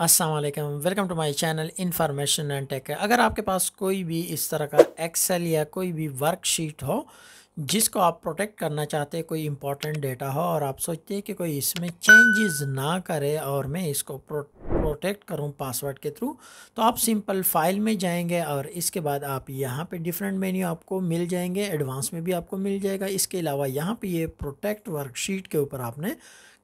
Aslam welcome to my channel information and tech अगर आपके पास कोई भी इस तरह का एक्सेल या कोई भी वर्कशीट हो जिसको आप प्रोटेक्ट करना चाहते हैं कोई इंपॉर्टेंट डेटा हो और आप सोचते हैं कि कोई इसमें चेंजेस ना करे और मैं इसको प्रो प्रोटेक्ट करूँ पासवर्ड के थ्रू तो आप सिंपल फाइल में जाएंगे और इसके बाद आप यहाँ पे डिफरेंट मेन्यू आपको मिल जाएंगे एडवांस में भी आपको मिल जाएगा इसके अलावा यहाँ पे ये यह प्रोटेक्ट वर्कशीट के ऊपर आपने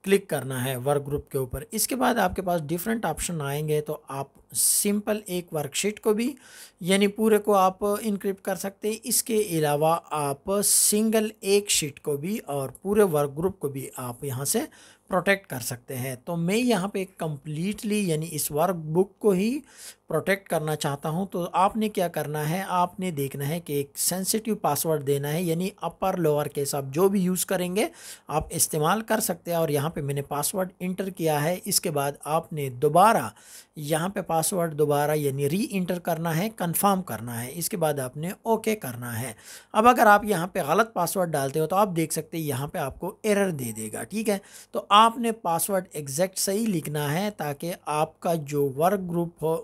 क्लिक करना है वर्क ग्रुप के ऊपर इसके बाद आपके पास डिफरेंट ऑप्शन आएंगे तो आप सिंपल एक वर्कशीट को भी यानी पूरे को आप इनक्रिप्ट कर सकते हैं इसके अलावा आप सिंगल एक शीट को भी और पूरे वर्क ग्रुप को भी आप यहाँ से प्रोटेक्ट कर सकते हैं तो मैं यहाँ पे कम्प्लीटली यानी इस वर्क बुक को ही प्रोटेक्ट करना चाहता हूँ तो आपने क्या करना है आपने देखना है कि एक सेंसिटिव पासवर्ड देना है यानी अपर लोअर के आप जो भी यूज़ करेंगे आप इस्तेमाल कर सकते हैं और यहाँ पर मैंने पासवर्ड इंटर किया है इसके बाद आपने दोबारा यहाँ पे पास पासवर्ड दोबारा यानी री इंटर करना है कंफर्म करना है इसके बाद आपने ओके करना है अब अगर आप यहाँ पे गलत पासवर्ड डालते हो तो आप देख सकते हैं यहाँ पे आपको एरर दे देगा ठीक है तो आपने पासवर्ड एग्जैक्ट सही लिखना है ताकि आपका जो वर्क ग्रुप हो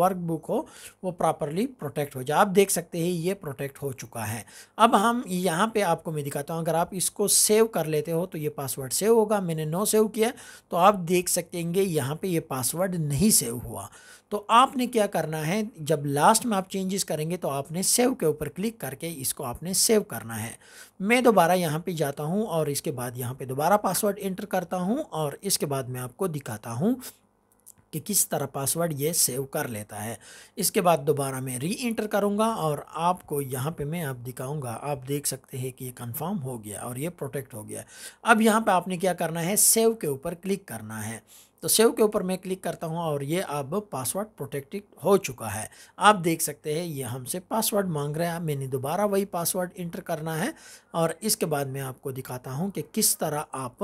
वर्क बुक हो वो प्रॉपरली प्रोटेक्ट हो जाए आप देख सकते हैं ये प्रोटेक्ट हो चुका है अब हम यहाँ पर आपको मैं दिखाता हूँ अगर आप इसको सेव कर लेते हो तो ये पासवर्ड सेव होगा मैंने नो सेव किया तो आप देख सकेंगे यहाँ पर ये पासवर्ड नहीं सेव हुआ तो आपने क्या करना है जब लास्ट में आप चेंजेस करेंगे तो आपने सेव के ऊपर क्लिक करके इसको आपने सेव करना है मैं दोबारा यहाँ पे जाता हूँ और इसके बाद यहाँ पे दोबारा पासवर्ड एंटर करता हूँ और इसके बाद मैं आपको दिखाता हूँ कि किस तरह पासवर्ड ये सेव कर लेता है इसके बाद दोबारा मैं री इंटर करूँगा और आपको यहाँ पे मैं आप दिखाऊँगा आप देख सकते हैं कि ये कंफर्म हो गया और ये प्रोटेक्ट हो गया अब यहाँ पे आपने क्या करना है सेव के ऊपर क्लिक करना है तो सेव के ऊपर मैं क्लिक करता हूँ और ये अब पासवर्ड प्रोटेक्टेड हो चुका है आप देख सकते हैं ये हमसे पासवर्ड मांग रहा है मैंने दोबारा वही पासवर्ड इंटर करना है और इसके बाद मैं आपको दिखाता हूँ कि किस तरह आप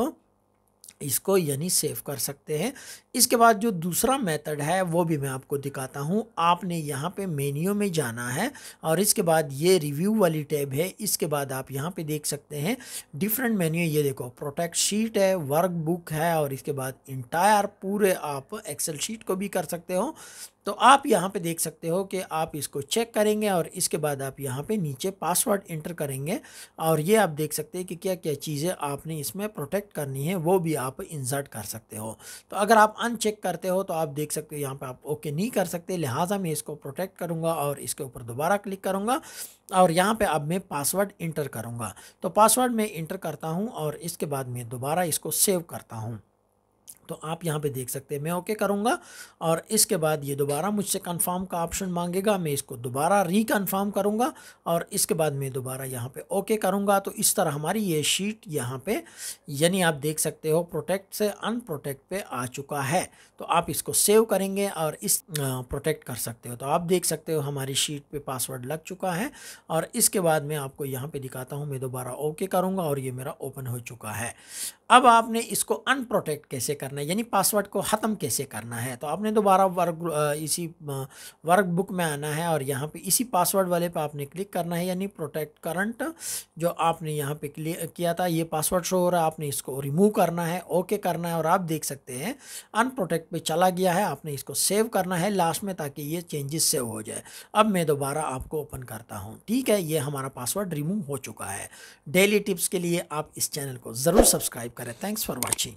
इसको यानी सेव कर सकते हैं इसके बाद जो दूसरा मेथड है वो भी मैं आपको दिखाता हूँ आपने यहाँ पे मेन्यू में जाना है और इसके बाद ये रिव्यू वाली टैब है इसके बाद आप यहाँ पे देख सकते हैं डिफरेंट मेन्यू ये देखो प्रोटेक्ट शीट है वर्क बुक है और इसके बाद इंटायर पूरे आप एक्सेल शीट को भी कर सकते हो तो आप यहाँ पे देख सकते हो कि आप इसको चेक करेंगे और इसके बाद आप यहाँ पे नीचे पासवर्ड इंटर करेंगे और ये आप देख सकते हैं कि क्या क्या चीज़ें आपने इसमें प्रोटेक्ट करनी है वो भी आप इंसर्ट कर सकते हो तो अगर आप अनचेक करते हो तो आप देख सकते हो यहाँ पर आप ओके नहीं कर सकते लिहाजा मैं इसको प्रोटेक्ट करूँगा और इसके ऊपर दोबारा क्लिक करूँगा और यहाँ पर अब मैं पासवर्ड इंटर करूँगा तो पासवर्ड मैं इंटर करता हूँ और इसके बाद मैं दोबारा इसको सेव करता हूँ तो आप यहाँ पे देख सकते हैं मैं ओके करूँगा और इसके बाद ये दोबारा मुझसे कंफर्म का ऑप्शन मांगेगा मैं इसको दोबारा रिकन्फर्म करूँगा और इसके बाद मैं दोबारा यहाँ पे ओके करूँगा तो इस तरह हमारी ये शीट यहाँ पे यानी आप देख सकते हो प्रोटेक्ट से अनप्रोटेक्ट पे आ चुका है तो आप इसको सेव करेंगे और इस प्रोटेक्ट कर सकते हो तो आप देख सकते हो हमारी शीट पर पासवर्ड लग चुका है और इसके बाद मैं आपको यहाँ पर दिखाता हूँ मैं दोबारा ओके करूँगा और ये मेरा ओपन हो चुका है अब आपने इसको अनप्रोटेक्ट कैसे करना है यानी पासवर्ड को ख़त्म कैसे करना है तो आपने दोबारा वर्क इसी वर्क बुक में आना है और यहाँ पे इसी पासवर्ड वाले पे आपने क्लिक करना है यानी प्रोटेक्ट करंट जो आपने यहाँ पे क्लिक किया था ये पासवर्ड शो हो रहा है आपने इसको रिमूव करना है ओके करना है और आप देख सकते हैं अनप्रोटेक्ट पर चला गया है आपने इसको सेव करना है लास्ट में ताकि ये चेंजेस सेव हो जाए अब मैं दोबारा आपको ओपन करता हूँ ठीक है ये हमारा पासवर्ड रिमूव हो चुका है डेली टिप्स के लिए आप इस चैनल को ज़रूर subscribe Kare. Thanks for watching.